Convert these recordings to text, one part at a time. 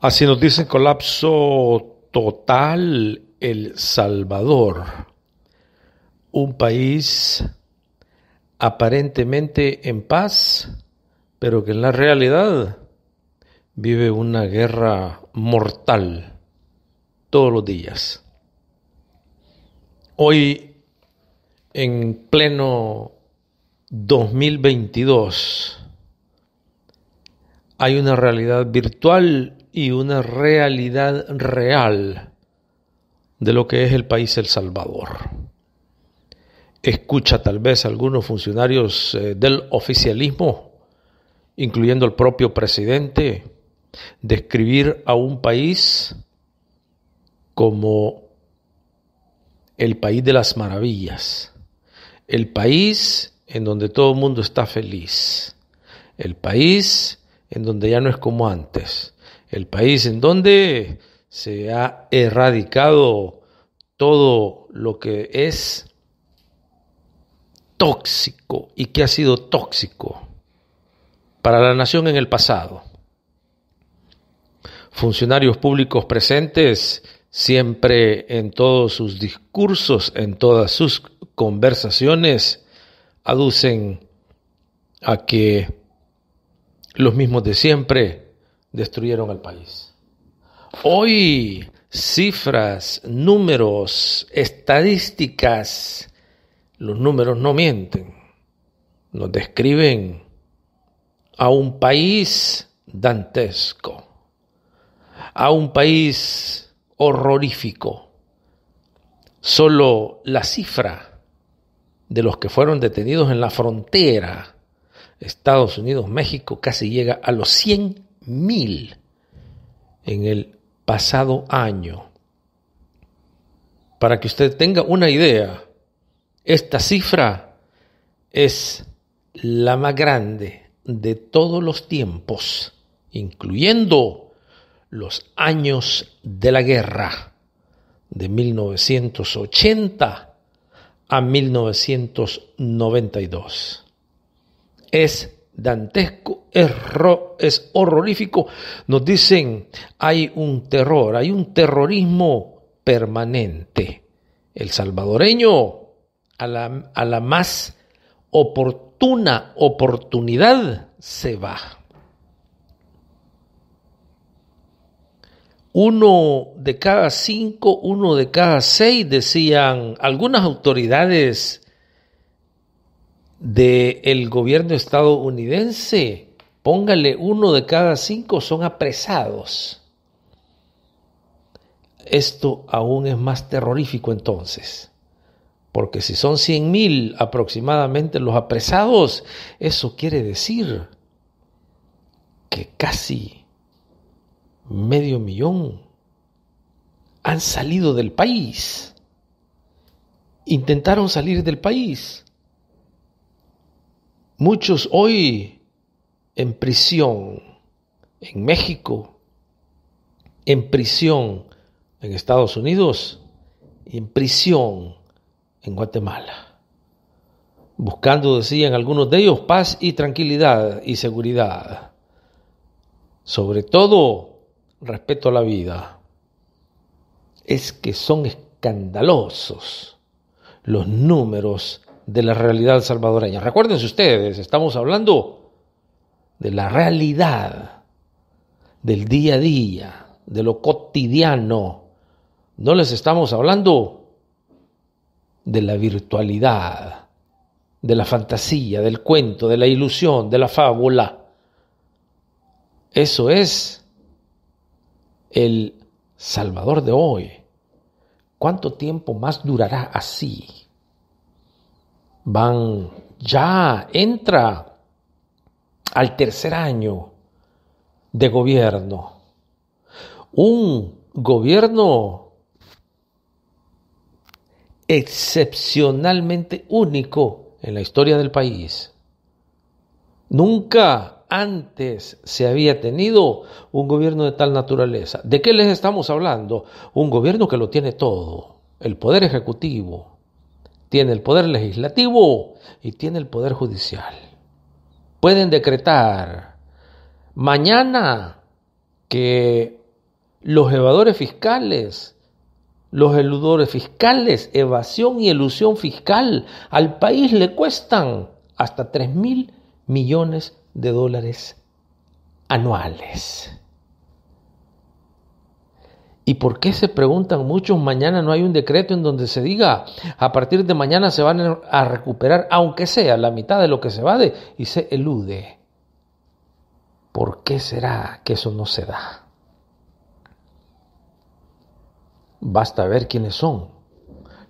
Así nos dicen colapso total El Salvador, un país aparentemente en paz, pero que en la realidad vive una guerra mortal todos los días. Hoy, en pleno 2022, hay una realidad virtual y una realidad real de lo que es el país El Salvador. Escucha tal vez algunos funcionarios eh, del oficialismo, incluyendo el propio presidente, describir a un país como el país de las maravillas, el país en donde todo el mundo está feliz, el país en donde ya no es como antes. El país en donde se ha erradicado todo lo que es tóxico y que ha sido tóxico para la nación en el pasado. Funcionarios públicos presentes siempre en todos sus discursos, en todas sus conversaciones, aducen a que los mismos de siempre destruyeron al país. Hoy cifras, números, estadísticas, los números no mienten. Nos describen a un país dantesco, a un país horrorífico. Solo la cifra de los que fueron detenidos en la frontera Estados Unidos, México, casi llega a los 100.000 mil en el pasado año. Para que usted tenga una idea, esta cifra es la más grande de todos los tiempos, incluyendo los años de la guerra de 1980 a 1992 es dantesco, es, es horrorífico. Nos dicen, hay un terror, hay un terrorismo permanente. El salvadoreño, a la, a la más oportuna oportunidad, se va. Uno de cada cinco, uno de cada seis, decían algunas autoridades del el gobierno estadounidense, póngale uno de cada cinco son apresados. Esto aún es más terrorífico entonces, porque si son 100 mil aproximadamente los apresados, eso quiere decir que casi medio millón han salido del país, intentaron salir del país Muchos hoy en prisión en México, en prisión en Estados Unidos y en prisión en Guatemala. Buscando, decían algunos de ellos, paz y tranquilidad y seguridad. Sobre todo, respeto a la vida. Es que son escandalosos los números de la realidad salvadoreña. Recuerden ustedes, estamos hablando de la realidad, del día a día, de lo cotidiano. No les estamos hablando de la virtualidad, de la fantasía, del cuento, de la ilusión, de la fábula. Eso es el Salvador de hoy. ¿Cuánto tiempo más durará así? van ya, entra al tercer año de gobierno. Un gobierno excepcionalmente único en la historia del país. Nunca antes se había tenido un gobierno de tal naturaleza. ¿De qué les estamos hablando? Un gobierno que lo tiene todo. El poder ejecutivo, tiene el poder legislativo y tiene el poder judicial. Pueden decretar mañana que los evadores fiscales, los eludores fiscales, evasión y elusión fiscal, al país le cuestan hasta 3 mil millones de dólares anuales. ¿Y por qué se preguntan muchos? Mañana no hay un decreto en donde se diga, a partir de mañana se van a recuperar, aunque sea la mitad de lo que se va y se elude. ¿Por qué será que eso no se da? Basta ver quiénes son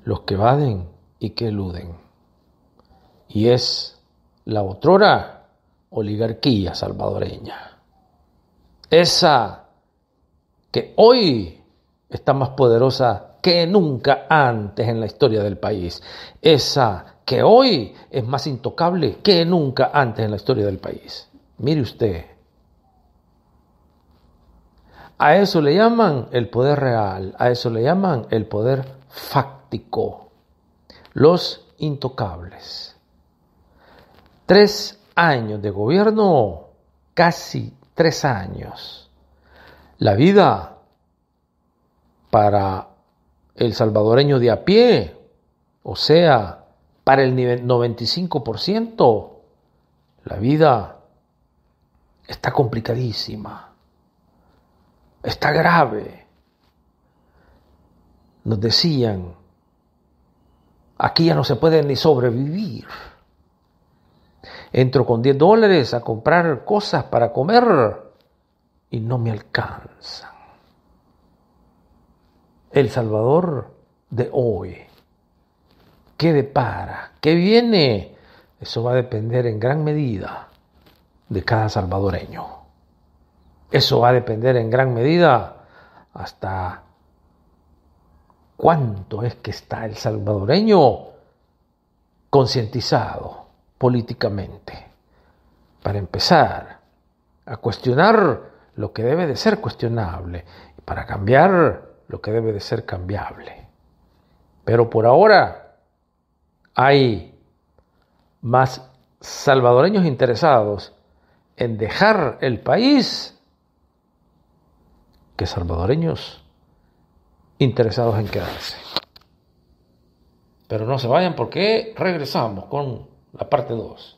los que evaden y que eluden. Y es la otrora oligarquía salvadoreña. Esa que hoy está más poderosa que nunca antes en la historia del país. Esa que hoy es más intocable que nunca antes en la historia del país. Mire usted. A eso le llaman el poder real, a eso le llaman el poder fáctico. Los intocables. Tres años de gobierno, casi tres años. La vida para el salvadoreño de a pie, o sea, para el 95%, la vida está complicadísima, está grave. Nos decían, aquí ya no se puede ni sobrevivir. Entro con 10 dólares a comprar cosas para comer y no me alcanzan el Salvador de hoy. ¿Qué depara? ¿Qué viene? Eso va a depender en gran medida de cada salvadoreño. Eso va a depender en gran medida hasta cuánto es que está el salvadoreño concientizado políticamente para empezar a cuestionar lo que debe de ser cuestionable y para cambiar lo que debe de ser cambiable. Pero por ahora hay más salvadoreños interesados en dejar el país que salvadoreños interesados en quedarse. Pero no se vayan porque regresamos con la parte 2.